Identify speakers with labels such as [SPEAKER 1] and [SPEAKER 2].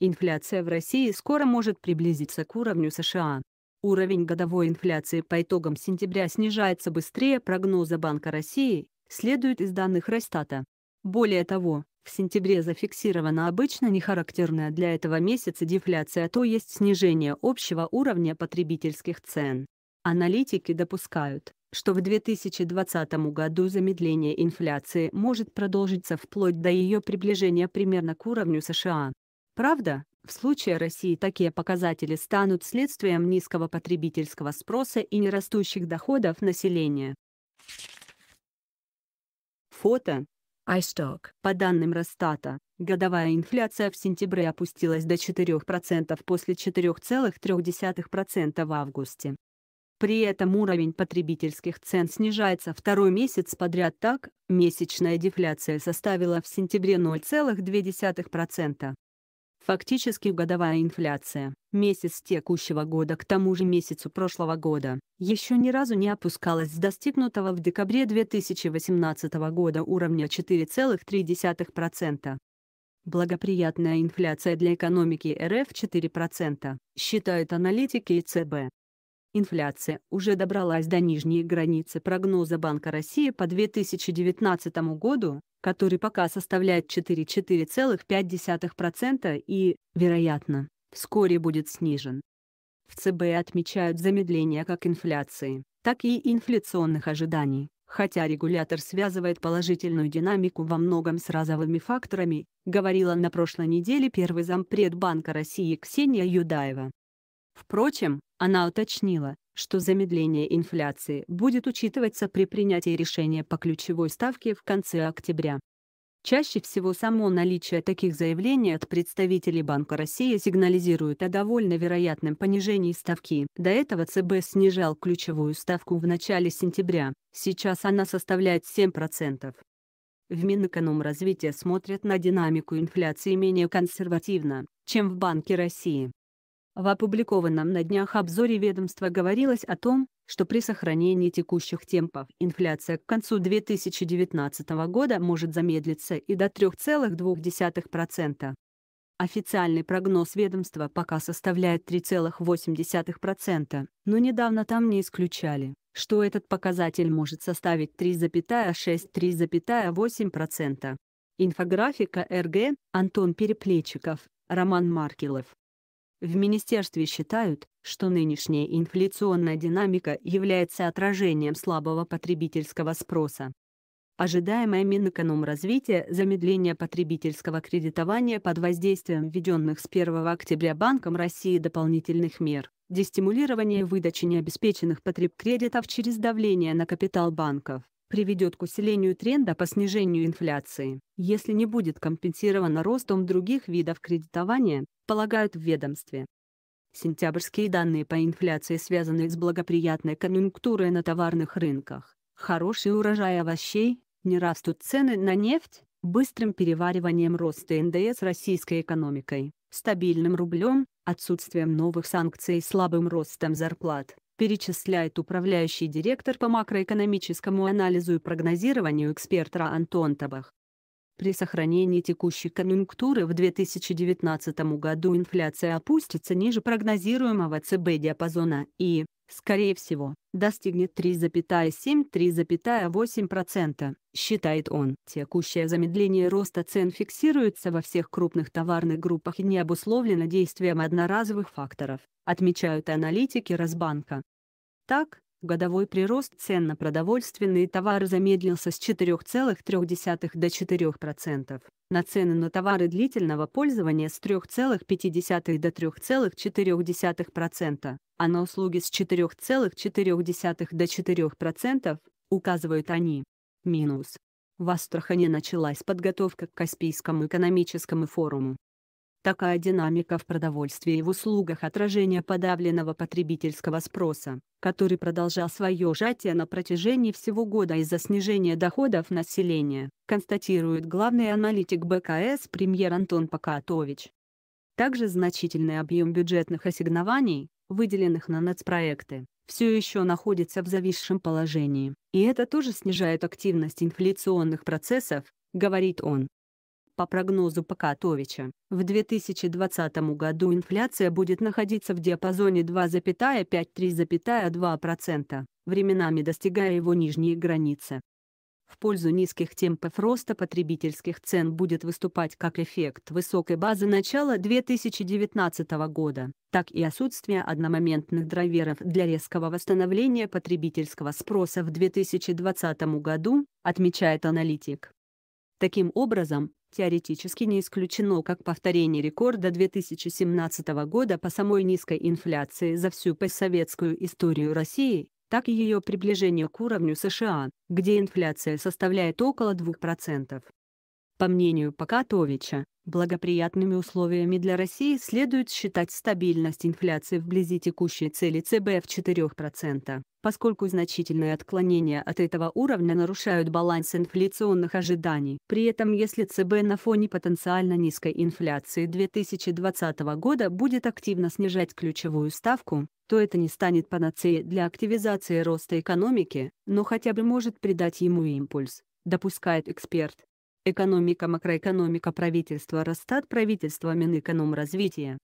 [SPEAKER 1] Инфляция в России скоро может приблизиться к уровню США. Уровень годовой инфляции по итогам сентября снижается быстрее прогноза Банка России, следует из данных Росстата. Более того, в сентябре зафиксирована обычно нехарактерная для этого месяца дефляция, то есть снижение общего уровня потребительских цен. Аналитики допускают, что в 2020 году замедление инфляции может продолжиться вплоть до ее приближения примерно к уровню США. Правда, в случае России такие показатели станут следствием низкого потребительского спроса и нерастущих доходов населения. Фото. iStock. По данным Росстата, годовая инфляция в сентябре опустилась до 4% после 4,3% в августе. При этом уровень потребительских цен снижается второй месяц подряд так, месячная дефляция составила в сентябре 0,2%. Фактически годовая инфляция, месяц текущего года к тому же месяцу прошлого года, еще ни разу не опускалась с достигнутого в декабре 2018 года уровня 4,3%. Благоприятная инфляция для экономики РФ 4%, считают аналитики ЦБ. Инфляция уже добралась до нижней границы прогноза Банка России по 2019 году, который пока составляет 4,4,5% и, вероятно, вскоре будет снижен. В ЦБ отмечают замедление как инфляции, так и инфляционных ожиданий, хотя регулятор связывает положительную динамику во многом с разовыми факторами, говорила на прошлой неделе первый зампред Банка России Ксения Юдаева. Впрочем, она уточнила, что замедление инфляции будет учитываться при принятии решения по ключевой ставке в конце октября. Чаще всего само наличие таких заявлений от представителей Банка России сигнализирует о довольно вероятном понижении ставки. До этого ЦБ снижал ключевую ставку в начале сентября, сейчас она составляет 7%. В Минэкономразвитии смотрят на динамику инфляции менее консервативно, чем в Банке России. В опубликованном на днях обзоре ведомства говорилось о том, что при сохранении текущих темпов инфляция к концу 2019 года может замедлиться и до 3,2%. Официальный прогноз ведомства пока составляет 3,8%, но недавно там не исключали, что этот показатель может составить 3,6-3,8%. Инфографика РГ, Антон Переплечиков, Роман Маркелов. В министерстве считают, что нынешняя инфляционная динамика является отражением слабого потребительского спроса. Ожидаемое Минэкономразвитие замедления потребительского кредитования под воздействием введенных с 1 октября Банком России дополнительных мер, дестимулирование выдачи необеспеченных потреб кредитов через давление на капитал банков, приведет к усилению тренда по снижению инфляции, если не будет компенсировано ростом других видов кредитования, полагают в ведомстве. Сентябрьские данные по инфляции связаны с благоприятной конъюнктурой на товарных рынках, хороший урожай овощей, не растут цены на нефть, быстрым перевариванием роста НДС российской экономикой, стабильным рублем, отсутствием новых санкций и слабым ростом зарплат перечисляет управляющий директор по макроэкономическому анализу и прогнозированию эксперта Антон Табах. При сохранении текущей конъюнктуры в 2019 году инфляция опустится ниже прогнозируемого ЦБ диапазона и, скорее всего, достигнет 3,7-3,8%, считает он. Текущее замедление роста цен фиксируется во всех крупных товарных группах и не обусловлено действием одноразовых факторов, отмечают аналитики Росбанка. Так, годовой прирост цен на продовольственные товары замедлился с 4,3 до 4%, на цены на товары длительного пользования с 3,5 до 3,4%, а на услуги с 4,4 до 4%, указывают они. Минус. В Астрахане началась подготовка к Каспийскому экономическому форуму. Такая динамика в продовольствии и в услугах отражение подавленного потребительского спроса, который продолжал свое сжатие на протяжении всего года из-за снижения доходов населения, констатирует главный аналитик БКС премьер Антон Покатович. Также значительный объем бюджетных ассигнований, выделенных на нацпроекты, все еще находится в зависшем положении, и это тоже снижает активность инфляционных процессов, говорит он. По прогнозу Покатовича, в 2020 году инфляция будет находиться в диапазоне 2,5-3,2%, временами достигая его нижней границы. В пользу низких темпов роста потребительских цен будет выступать как эффект высокой базы начала 2019 года, так и отсутствие одномоментных драйверов для резкого восстановления потребительского спроса в 2020 году, отмечает аналитик. Таким образом, теоретически не исключено как повторение рекорда 2017 года по самой низкой инфляции за всю постсоветскую историю России, так и ее приближение к уровню США, где инфляция составляет около 2%. По мнению Покатовича, благоприятными условиями для России следует считать стабильность инфляции вблизи текущей цели ЦБ в 4%, поскольку значительные отклонения от этого уровня нарушают баланс инфляционных ожиданий. При этом если ЦБ на фоне потенциально низкой инфляции 2020 года будет активно снижать ключевую ставку, то это не станет панацеей для активизации роста экономики, но хотя бы может придать ему импульс, допускает эксперт. Экономика, макроэкономика, правительство, Росстат, правительство, Минэкономразвития.